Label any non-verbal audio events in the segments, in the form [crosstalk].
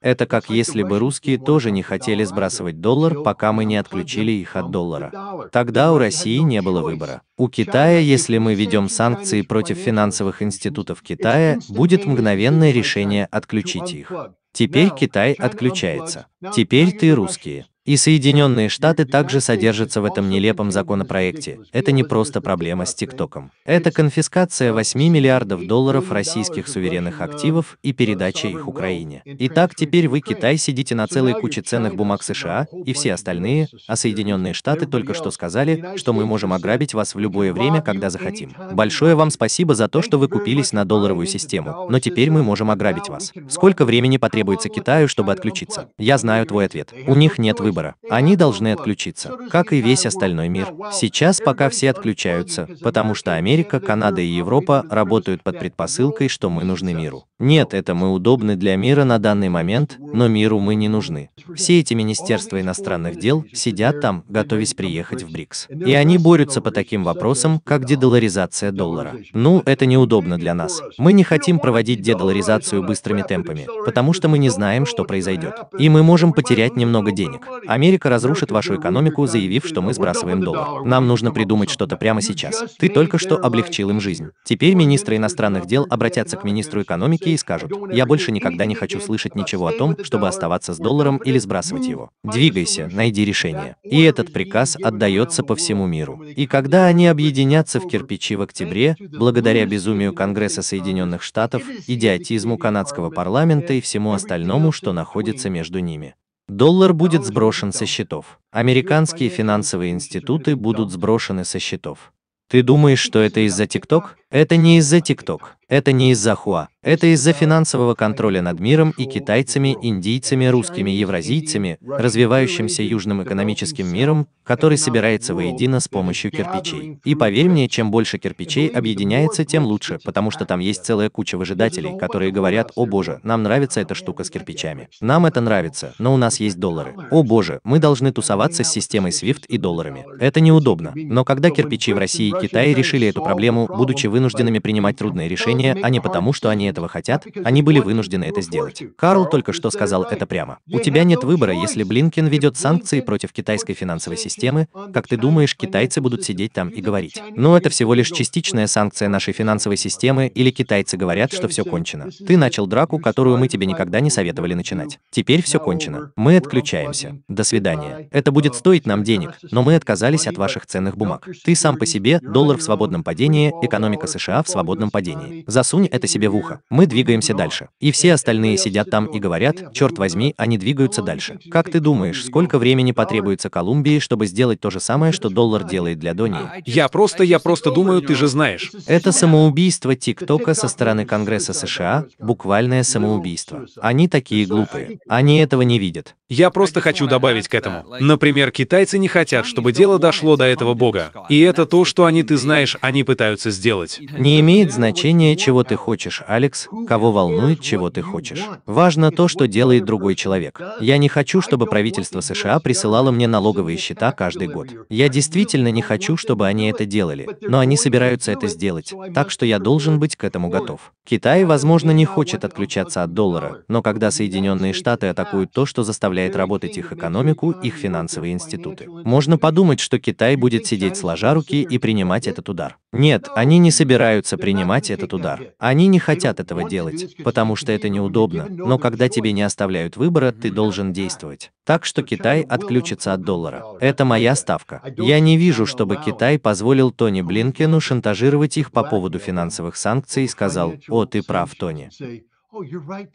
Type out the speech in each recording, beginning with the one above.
Это как если бы русские тоже не хотели сбрасывать доллар, пока мы не отключили их от доллара. Тогда у России не было выбора. У Китая, если мы ведем санкции против финансовых институтов Китая, будет мгновенное решение отключить их. Теперь Китай отключается. Теперь ты русские. И Соединенные Штаты также содержатся в этом нелепом законопроекте. Это не просто проблема с ТикТоком. Это конфискация 8 миллиардов долларов российских суверенных активов и передача их Украине. Итак, теперь вы, Китай, сидите на целой куче ценных бумаг США и все остальные, а Соединенные Штаты только что сказали, что мы можем ограбить вас в любое время, когда захотим. Большое вам спасибо за то, что вы купились на долларовую систему, но теперь мы можем ограбить вас. Сколько времени потребуется Китаю, чтобы отключиться? Я знаю твой ответ. У них нет выбора выбора. Они должны отключиться, как и весь остальной мир. Сейчас пока все отключаются, потому что Америка, Канада и Европа работают под предпосылкой, что мы нужны миру. Нет, это мы удобны для мира на данный момент, но миру мы не нужны. Все эти министерства иностранных дел сидят там, готовясь приехать в БРИКС. И они борются по таким вопросам, как дедоларизация доллара. Ну, это неудобно для нас. Мы не хотим проводить дедоларизацию быстрыми темпами, потому что мы не знаем, что произойдет. И мы можем потерять немного денег. Америка разрушит вашу экономику, заявив, что мы сбрасываем доллар. Нам нужно придумать что-то прямо сейчас. Ты только что облегчил им жизнь. Теперь министры иностранных дел обратятся к министру экономики и скажут, я больше никогда не хочу слышать ничего о том, чтобы оставаться с долларом или сбрасывать его. Двигайся, найди решение. И этот приказ отдается по всему миру. И когда они объединятся в кирпичи в октябре, благодаря безумию Конгресса Соединенных Штатов, идиотизму канадского парламента и всему остальному, что находится между ними. Доллар будет сброшен со счетов. Американские финансовые институты будут сброшены со счетов. Ты думаешь, что это из-за ТикТок? Это не из-за ТикТок. Это не из-за Хуа, это из-за финансового контроля над миром и китайцами, индийцами, русскими, евразийцами, развивающимся южным экономическим миром, который собирается воедино с помощью кирпичей. И поверь мне, чем больше кирпичей объединяется, тем лучше, потому что там есть целая куча выжидателей, которые говорят, о боже, нам нравится эта штука с кирпичами. Нам это нравится, но у нас есть доллары. О боже, мы должны тусоваться с системой SWIFT и долларами. Это неудобно. Но когда кирпичи в России и Китае решили эту проблему, будучи вынужденными принимать трудные решения, решение, а не потому, что они этого хотят, они были вынуждены это сделать. Карл только что сказал это прямо. У тебя нет выбора, если Блинкин ведет санкции против китайской финансовой системы, как ты думаешь, китайцы будут сидеть там и говорить. Но это всего лишь частичная санкция нашей финансовой системы, или китайцы говорят, что все кончено. Ты начал драку, которую мы тебе никогда не советовали начинать. Теперь все кончено. Мы отключаемся. До свидания. Это будет стоить нам денег, но мы отказались от ваших ценных бумаг. Ты сам по себе, доллар в свободном падении, экономика США в свободном падении. Засунь это себе в ухо. Мы двигаемся дальше. И все остальные сидят там и говорят, черт возьми, они двигаются дальше. Как ты думаешь, сколько времени потребуется Колумбии, чтобы сделать то же самое, что доллар делает для Донии? Я просто, я просто думаю, ты же знаешь. Это самоубийство ТикТока со стороны Конгресса США, буквальное самоубийство. Они такие глупые. Они этого не видят. Я просто хочу добавить к этому. Например, китайцы не хотят, чтобы дело дошло до этого бога. И это то, что они, ты знаешь, они пытаются сделать. Не имеет значения, чего ты хочешь, Алекс, кого волнует, чего ты хочешь. Важно то, что делает другой человек. Я не хочу, чтобы правительство США присылало мне налоговые счета каждый год. Я действительно не хочу, чтобы они это делали, но они собираются это сделать, так что я должен быть к этому готов. Китай, возможно, не хочет отключаться от доллара, но когда Соединенные Штаты атакуют то, что заставляет работать их экономику, их финансовые институты. Можно подумать, что Китай будет сидеть сложа руки и принимать этот удар. Нет, они не собираются принимать этот удар удар. Они не хотят этого делать, потому что это неудобно, но когда тебе не оставляют выбора, ты должен действовать. Так что Китай отключится от доллара. Это моя ставка. Я не вижу, чтобы Китай позволил Тони Блинкену шантажировать их по поводу финансовых санкций и сказал, «О, ты прав, Тони».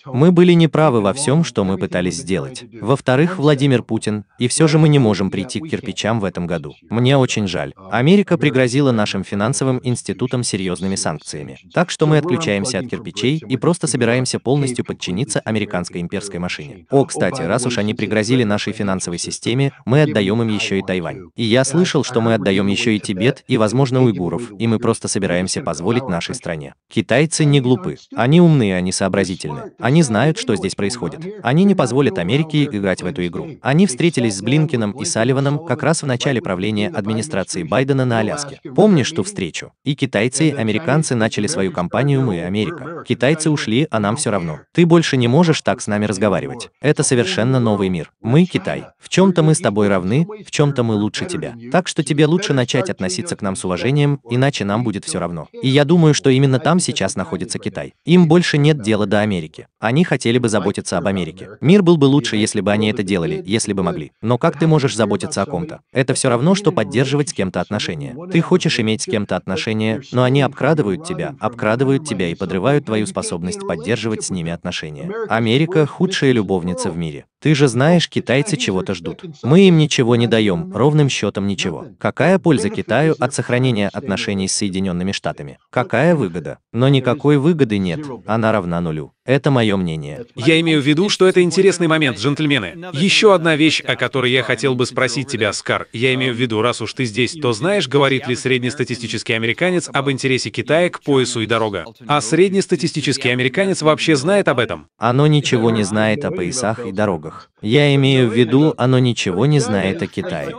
Мы были неправы во всем, что мы пытались сделать. Во-вторых, Владимир Путин, и все же мы не можем прийти к кирпичам в этом году. Мне очень жаль. Америка пригрозила нашим финансовым институтам серьезными санкциями. Так что мы отключаемся от кирпичей и просто собираемся полностью подчиниться американской имперской машине. О, кстати, раз уж они пригрозили нашей финансовой системе, мы отдаем им еще и Тайвань. И я слышал, что мы отдаем еще и Тибет, и, возможно, уйгуров, и мы просто собираемся позволить нашей стране. Китайцы не глупы. Они умные, они сообразительны сообразительны. Они знают, что здесь происходит. Они не позволят Америке играть в эту игру. Они встретились с Блинкином и Салливаном как раз в начале правления администрации Байдена на Аляске. Помнишь ту встречу? И китайцы, и американцы начали свою кампанию «Мы, Америка». Китайцы ушли, а нам все равно. Ты больше не можешь так с нами разговаривать. Это совершенно новый мир. Мы, Китай. В чем-то мы с тобой равны, в чем-то мы лучше тебя. Так что тебе лучше начать относиться к нам с уважением, иначе нам будет все равно. И я думаю, что именно там сейчас находится Китай. Им больше нет дела до до Америки. Они хотели бы заботиться об Америке. Мир был бы лучше, если бы они это делали, если бы могли. Но как ты можешь заботиться о ком-то? Это все равно, что поддерживать с кем-то отношения. Ты хочешь иметь с кем-то отношения, но они обкрадывают тебя, обкрадывают тебя и подрывают твою способность поддерживать с ними отношения. Америка – худшая любовница в мире. Ты же знаешь, китайцы чего-то ждут. Мы им ничего не даем, ровным счетом ничего. Какая польза Китаю от сохранения отношений с Соединенными Штатами? Какая выгода? Но никакой выгоды нет, она равна нулю. Это мое мнение. Я имею в виду, что это интересный момент, джентльмены. Еще одна вещь, о которой я хотел бы спросить тебя, Скар. Я имею в виду, раз уж ты здесь, то знаешь, говорит ли среднестатистический американец об интересе Китая к поясу и дорога? А среднестатистический американец вообще знает об этом? Оно ничего не знает о поясах и дорогах. Я имею в виду, оно ничего не знает о Китае.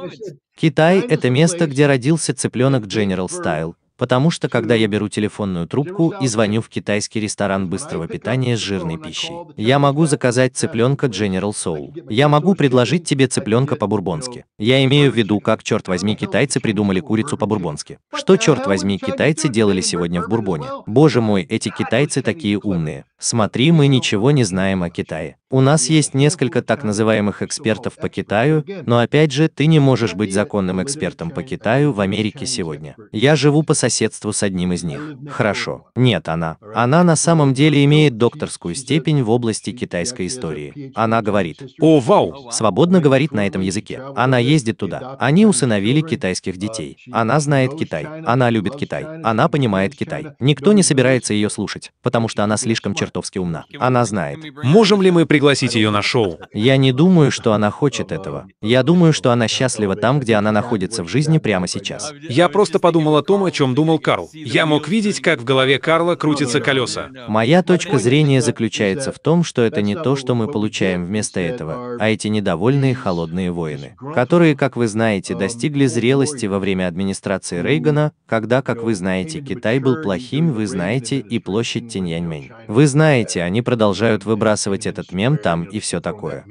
Китай – это место, где родился цыпленок General Style, потому что когда я беру телефонную трубку и звоню в китайский ресторан быстрого питания с жирной пищей, я могу заказать цыпленка General Soul. Я могу предложить тебе цыпленка по-бурбонски. Я имею в виду, как, черт возьми, китайцы придумали курицу по-бурбонски. Что, черт возьми, китайцы делали сегодня в Бурбоне? Боже мой, эти китайцы такие умные. Смотри, мы ничего не знаем о Китае. У нас есть несколько так называемых экспертов по Китаю, но опять же, ты не можешь быть законным экспертом по Китаю в Америке сегодня. Я живу по соседству с одним из них. Э, Хорошо. Э, Нет, она. Э, она на самом деле имеет докторскую степень в области китайской истории. Она говорит. О, вау! Свободно говорит на этом языке. Она ездит туда. Они усыновили китайских детей. Она знает Китай. Она любит Китай. Она понимает Китай. Никто не собирается ее слушать, потому что она слишком чертовски умна. Она знает. Можем ли мы пригласить ее на шоу? Я не думаю, что она хочет этого. Я думаю, что она счастлива там, где она находится в жизни прямо сейчас. Я просто подумал о том, о чем думал Карл. Я мог видеть, как в голове Карла крутятся колеса. Моя точка зрения заключается в том, что это не то, что мы получаем вместо этого, а эти недовольные холодные воины, которые, как вы знаете, достигли зрелости во время администрации Рейгана, когда, как вы знаете, Китай был плохим, вы знаете, и площадь Тиньяньмэнь. Вы знаете, они продолжают выбрасывать этот мем там и все такое.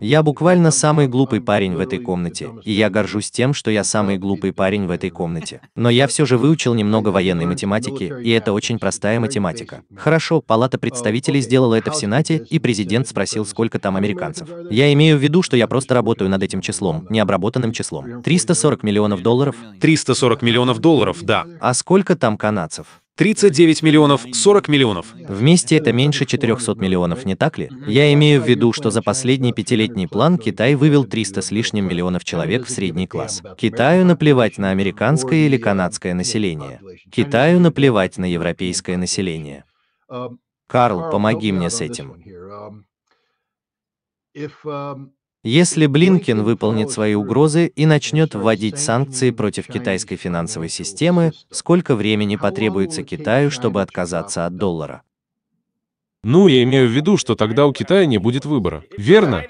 Я буквально самый глупый парень в этой комнате, и я горжусь тем, что я самый глупый парень в этой комнате. Но я все же выучил изучил немного военной математики, и это очень простая математика. Хорошо, Палата представителей сделала это в Сенате, и президент спросил, сколько там американцев. Я имею в виду, что я просто работаю над этим числом, необработанным числом. 340 миллионов долларов? 340 миллионов долларов, да. А сколько там канадцев? 39 миллионов, 40 миллионов. Вместе это меньше 400 миллионов, не так ли? Я имею в виду, что за последний пятилетний план Китай вывел 300 с лишним миллионов человек в средний класс. Китаю наплевать на американское или канадское население. Китаю наплевать на европейское население. Карл, помоги мне с этим. Um, если Блинкен выполнит свои угрозы и начнет вводить санкции против китайской финансовой системы, сколько времени потребуется Китаю, чтобы отказаться от доллара? Ну, я имею в виду, что тогда у Китая не будет выбора. Верно?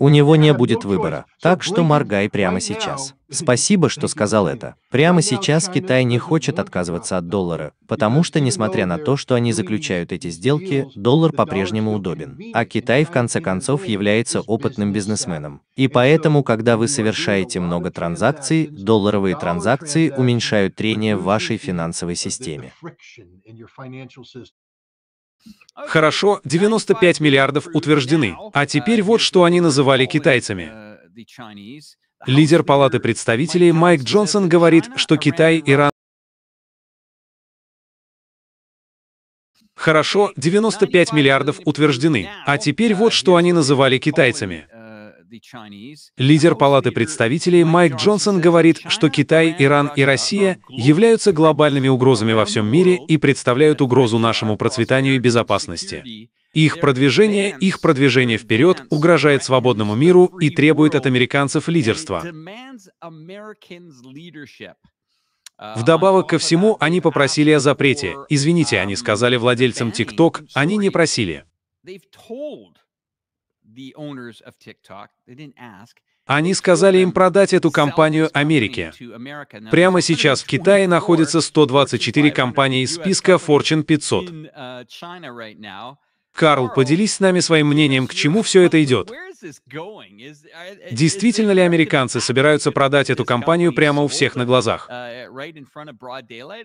У него не будет выбора. Так что моргай прямо сейчас. Спасибо, что сказал это. Прямо сейчас Китай не хочет отказываться от доллара, потому что, несмотря на то, что они заключают эти сделки, доллар по-прежнему удобен. А Китай, в конце концов, является опытным бизнесменом. И поэтому, когда вы совершаете много транзакций, долларовые транзакции уменьшают трение в вашей финансовой системе. Хорошо, 95 миллиардов утверждены. А теперь вот что они называли китайцами. Лидер Палаты представителей Майк Джонсон говорит, что Китай, Иран... Хорошо, 95 миллиардов утверждены. А теперь вот что они называли китайцами. Лидер Палаты представителей Майк Джонсон говорит, что Китай, Иран и Россия являются глобальными угрозами во всем мире и представляют угрозу нашему процветанию и безопасности. Их продвижение, их продвижение вперед угрожает свободному миру и требует от американцев лидерства. Вдобавок ко uh, всему, они попросили о запрете. Извините, они um, сказали владельцам TikTok, они не просили. Они сказали им продать эту компанию Америке. Прямо сейчас в Китае находится 124 компании из списка Fortune 500. Uh, Карл, поделись с нами своим мнением, к чему все это идет. Uh, Действительно ли американцы собираются продать эту компанию прямо у всех на глазах? Uh,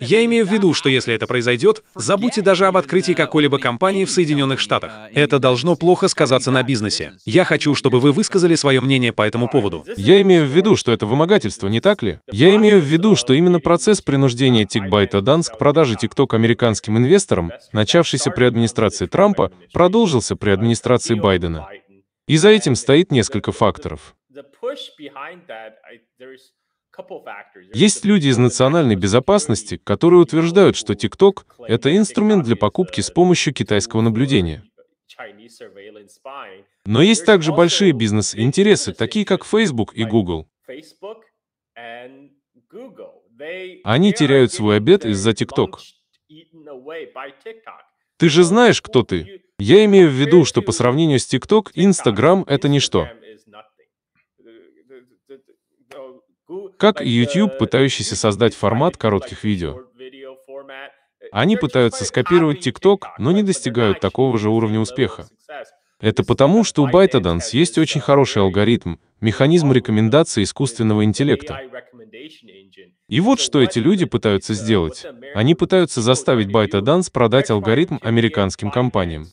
Я имею в виду, что если это произойдет, забудьте даже об открытии uh, какой-либо компании в Соединенных Штатах. Это должно плохо сказаться на бизнесе. Я хочу, чтобы вы высказали свое мнение по этому поводу. Я имею в виду, что это вымогательство, не так ли? Я имею в виду, что именно процесс принуждения TikByte Dance к продаже TikTok американским инвесторам, начавшийся при администрации Трампа, продолжился при администрации Байдена. И за этим стоит несколько факторов. Есть люди из национальной безопасности, которые утверждают, что TikTok — это инструмент для покупки с uh, помощью китайского наблюдения. Но есть также большие бизнес-интересы, такие как Facebook и Google. Они теряют свой обед из-за TikTok. Ты же знаешь, кто ты. Я имею в виду, что по сравнению с TikTok, Instagram — это ничто. Как и YouTube, пытающийся создать формат коротких видео. Они пытаются скопировать TikTok, но не достигают такого же уровня успеха. Это потому, что у ByteDance есть очень хороший алгоритм, механизм рекомендации искусственного интеллекта. И вот что эти люди пытаются сделать. Они пытаются заставить ByteDance продать алгоритм американским компаниям.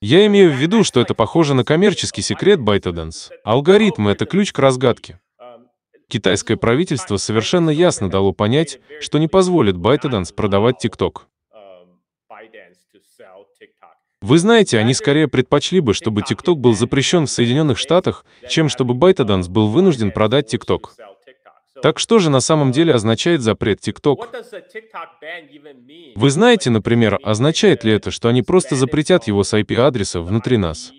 Я имею в виду, что это похоже на коммерческий секрет ByteDance. Алгоритм — это ключ к разгадке. Um, Китайское правительство совершенно ясно дало понять, что не позволит ByteDance продавать um, TikTok. Вы знаете, они скорее предпочли бы, чтобы TikTok был запрещен в Соединенных Штатах, чем чтобы ByteDance был вынужден продать TikTok. Так что же на самом деле означает запрет TikTok? Вы знаете, например, означает ли это, что они просто запретят его с IP-адреса внутри нас?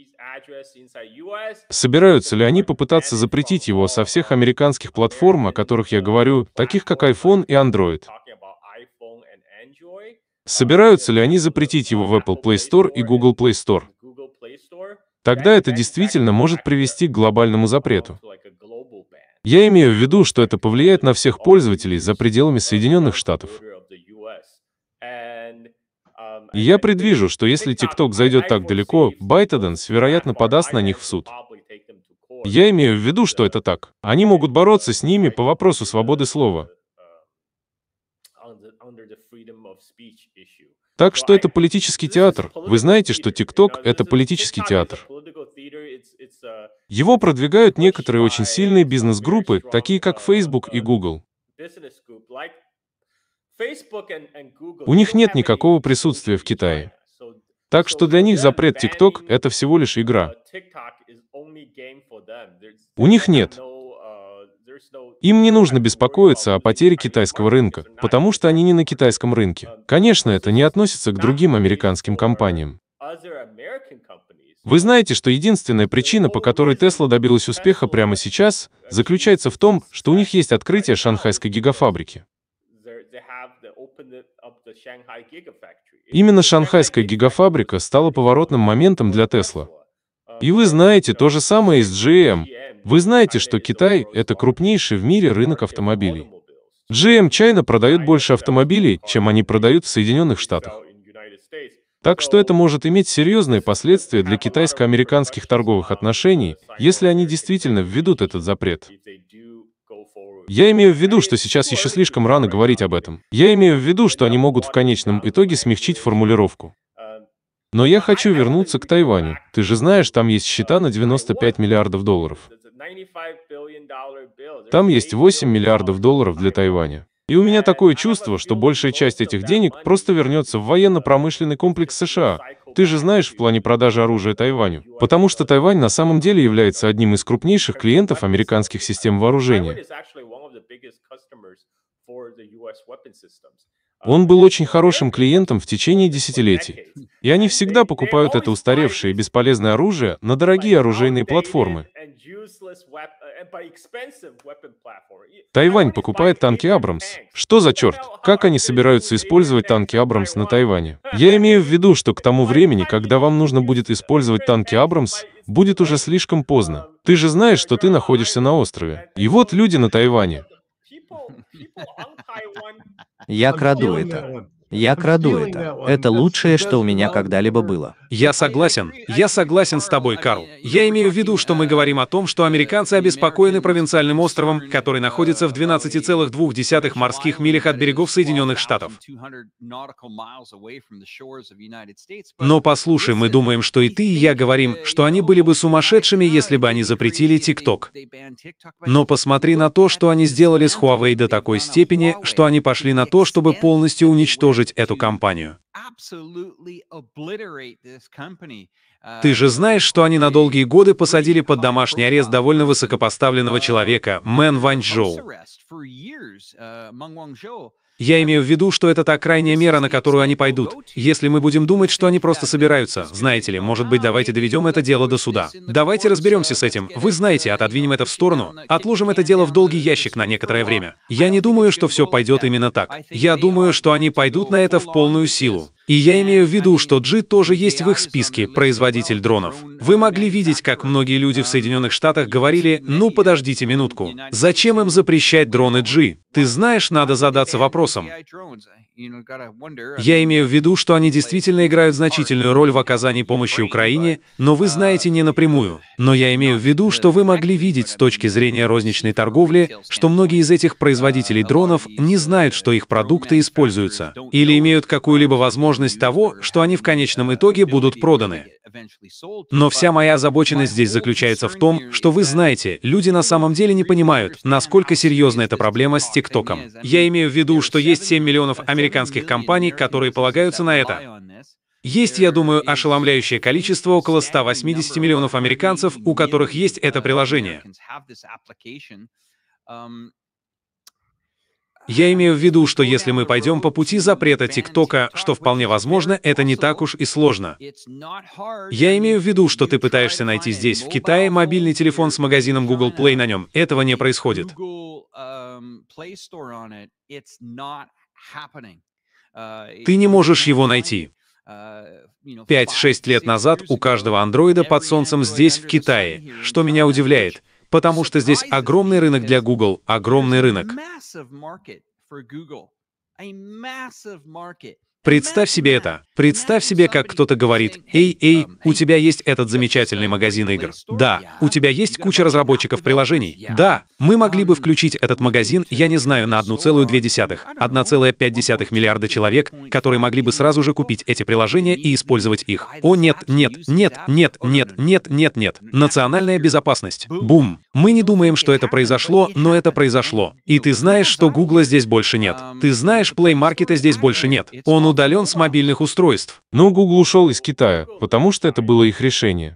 Собираются ли они попытаться запретить его со всех американских платформ, о которых я говорю, таких как iPhone и Android? Собираются ли они запретить его в Apple Play Store и Google Play Store? Тогда это действительно может привести к глобальному запрету. Я имею в виду, что это повлияет на всех пользователей за пределами Соединенных Штатов. И я предвижу, что если TikTok зайдет так далеко, ByteDance, вероятно, подаст на них в суд. Я имею в виду, что это так. Они могут бороться с ними по вопросу свободы слова. Так что это политический театр. Вы знаете, что TikTok — это политический театр. Uh, Его продвигают некоторые очень сильные бизнес-группы, такие как Facebook и Google. У них нет никакого присутствия в Китае. Так что для них запрет TikTok — это всего лишь игра. Uh, У них нет. Uh, Им не нужно беспокоиться о потере китайского рынка, потому что они не на китайском рынке. Конечно, это не относится к другим американским компаниям. Вы знаете, что единственная причина, по которой Тесла добилась успеха прямо сейчас, заключается в том, что у них есть открытие шанхайской гигафабрики. Именно шанхайская гигафабрика стала поворотным моментом для Тесла. И вы знаете то же самое и с GM. Вы знаете, что Китай — это крупнейший в мире рынок автомобилей. GM China продает больше автомобилей, чем они продают в Соединенных Штатах. Так что это может иметь серьезные последствия для китайско-американских торговых отношений, если они действительно введут этот запрет. Я имею в виду, что сейчас еще слишком рано говорить об этом. Я имею в виду, что они могут в конечном итоге смягчить формулировку. Но я хочу вернуться к Тайваню. Ты же знаешь, там есть счета на 95 миллиардов долларов. Там есть 8 миллиардов долларов для Тайваня. И у меня такое чувство, что большая часть этих денег просто вернется в военно-промышленный комплекс США. Ты же знаешь в плане продажи оружия Тайваню. Потому что Тайвань на самом деле является одним из крупнейших клиентов американских систем вооружения. Он был очень хорошим клиентом в течение десятилетий. И они всегда покупают это устаревшее и бесполезное оружие на дорогие оружейные платформы. Uh, Тайвань покупает танки «Абрамс». Что за черт? Как они собираются использовать танки «Абрамс» на Тайване? Я имею в виду, что к [laughs] тому времени, когда вам нужно будет использовать танки «Абрамс», будет уже слишком uh, поздно. Ты же знаешь, что ты uh, находишься на острове. И вот люди на [laughs] Тайване. Я краду это. Я краду это. Это лучшее, что у меня когда-либо было. Я согласен. Я согласен с тобой, Карл. Я имею в виду, что мы говорим о том, что американцы обеспокоены провинциальным островом, который находится в 12,2 морских милях от берегов Соединенных Штатов. Но послушай, мы думаем, что и ты, и я говорим, что они были бы сумасшедшими, если бы они запретили ТикТок. Но посмотри на то, что они сделали с Huawei до такой степени, что они пошли на то, чтобы полностью уничтожить уничтожить эту компанию. Ты uh, же знаешь, что они на долгие годы посадили под домашний арест довольно высокопоставленного человека, Мэн Ванчжоу. Я имею в виду, что это та крайняя мера, на которую они пойдут. Если мы будем думать, что они просто собираются, знаете ли, может быть, давайте доведем это дело до суда. Давайте разберемся с этим. Вы знаете, отодвинем это в сторону, отложим это дело в долгий ящик на некоторое время. Я не думаю, что все пойдет именно так. Я думаю, что они пойдут на это в полную силу. И я имею в виду, что G тоже есть в их списке, производитель дронов. Вы могли видеть, как многие люди в Соединенных Штатах говорили, ну подождите минутку, зачем им запрещать дроны G? Ты знаешь, надо задаться вопросом. Я имею в виду, что они действительно играют значительную роль в оказании помощи Украине, но вы знаете не напрямую. Но я имею в виду, что вы могли видеть с точки зрения розничной торговли, что многие из этих производителей дронов не знают, что их продукты используются, или имеют какую-либо возможность возможность того, что они в конечном итоге будут проданы. Но вся моя озабоченность здесь заключается в том, что вы знаете, люди на самом деле не понимают, насколько серьезна эта проблема с ТикТоком. Я имею в виду, что есть 7 миллионов американских компаний, которые полагаются на это. Есть, я думаю, ошеломляющее количество около 180 миллионов американцев, у которых есть это приложение. Я имею в виду, что если мы пойдем по пути запрета ТикТока, что вполне возможно, это не так уж и сложно. Я имею в виду, что ты пытаешься найти здесь, в Китае, мобильный телефон с магазином Google Play на нем. Этого не происходит. Ты не можешь его найти. 5-6 лет назад у каждого андроида под солнцем здесь, в Китае, что меня удивляет потому что здесь огромный рынок для Google, огромный рынок. Представь себе это. Представь себе, как кто-то говорит, «Эй, эй, у тебя есть этот замечательный магазин игр. Да, у тебя есть куча разработчиков приложений. Да, мы могли бы включить этот магазин, я не знаю, на 1,2, 1,5 миллиарда человек, которые могли бы сразу же купить эти приложения и использовать их. О нет, нет, нет, нет, нет, нет, нет, нет. Национальная безопасность. Бум. Мы не думаем, что это произошло, но это произошло. И ты знаешь, что Гугла здесь больше нет. Ты знаешь, Play Market здесь больше нет. Он удален с мобильных устройств. Но Google ушел из Китая, потому что это было их решение.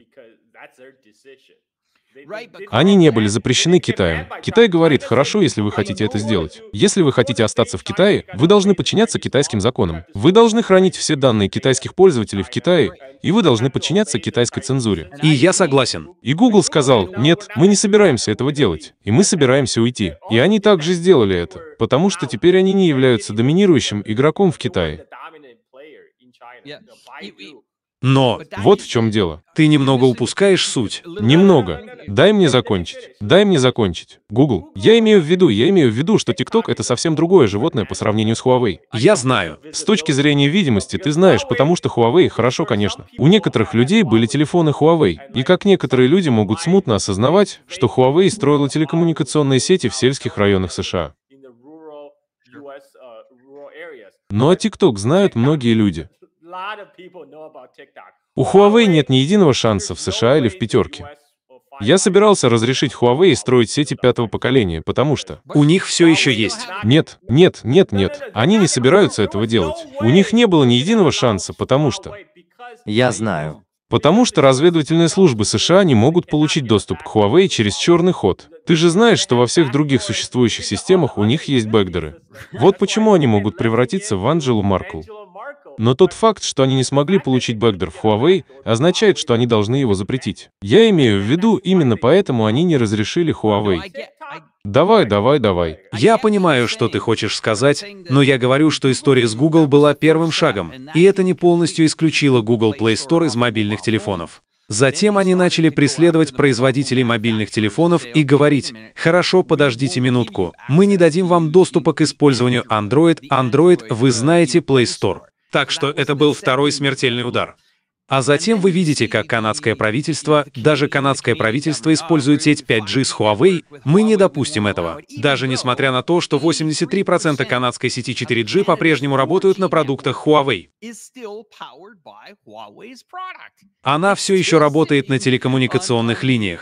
Они не были запрещены Китаем. Китай говорит, хорошо, если вы хотите это сделать. Если вы хотите остаться в Китае, вы должны подчиняться китайским законам. Вы должны хранить все данные китайских пользователей в Китае, и вы должны подчиняться китайской цензуре. И я согласен. И Google сказал, нет, мы не собираемся этого делать, и мы собираемся уйти. И они также сделали это, потому что теперь они не являются доминирующим игроком в Китае. Yeah. Но вот в чем дело. Ты немного упускаешь суть. Немного. Дай мне закончить. Дай мне закончить. Google. Я имею в виду, я имею в виду, что TikTok это совсем другое животное по сравнению с Huawei. Я знаю. С точки зрения видимости, ты знаешь, потому что Huawei хорошо, конечно. У некоторых людей были телефоны Huawei. И как некоторые люди могут смутно осознавать, что Huawei строила телекоммуникационные сети в сельских районах США. Uh, Но ну, о а TikTok знают многие люди. У Huawei нет ни единого шанса в США или в пятерке. Я собирался разрешить Huawei строить сети пятого поколения, потому что... У них все еще есть. Нет, нет, нет, нет. Они не собираются этого делать. У них не было ни единого шанса, потому что... Я знаю. Потому что разведывательные службы США не могут получить доступ к Huawei через черный ход. Ты же знаешь, что во всех других существующих системах у них есть бэкдоры. Вот почему они могут превратиться в Анджелу Маркл. Но тот факт, что они не смогли получить бэкдор в Huawei, означает, что они должны его запретить. Я имею в виду, именно поэтому они не разрешили Huawei. Давай, давай, давай. Я понимаю, что ты хочешь сказать, но я говорю, что история с Google была первым шагом, и это не полностью исключило Google Play Store из мобильных телефонов. Затем они начали преследовать производителей мобильных телефонов и говорить, «Хорошо, подождите минутку, мы не дадим вам доступа к использованию Android, Android вы знаете Play Store». Так что это был второй смертельный удар. А затем вы видите, как канадское правительство, даже канадское правительство использует сеть 5G с Huawei, мы не допустим этого. Даже несмотря на то, что 83% канадской сети 4G по-прежнему работают на продуктах Huawei. Она все еще работает на телекоммуникационных линиях.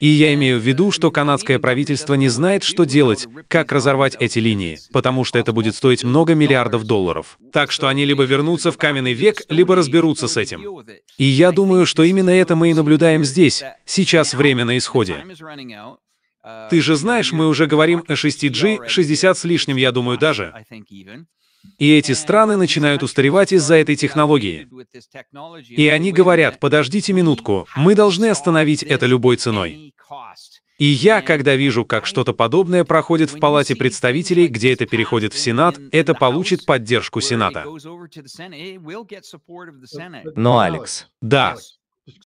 И я имею в виду, что канадское правительство не знает, что делать, как разорвать эти линии, потому что это будет стоить много миллиардов долларов. Так что они либо вернутся в каменный век, либо разберутся с этим. И я думаю, что именно это мы и наблюдаем здесь. Сейчас время на исходе. Ты же знаешь, мы уже говорим о 6G, 60 с лишним, я думаю, даже. И эти страны начинают устаревать из-за этой технологии. И они говорят, подождите минутку, мы должны остановить это любой ценой. И я, когда вижу, как что-то подобное проходит в Палате представителей, где это переходит в Сенат, это получит поддержку Сената. Но, ну, Алекс... Да,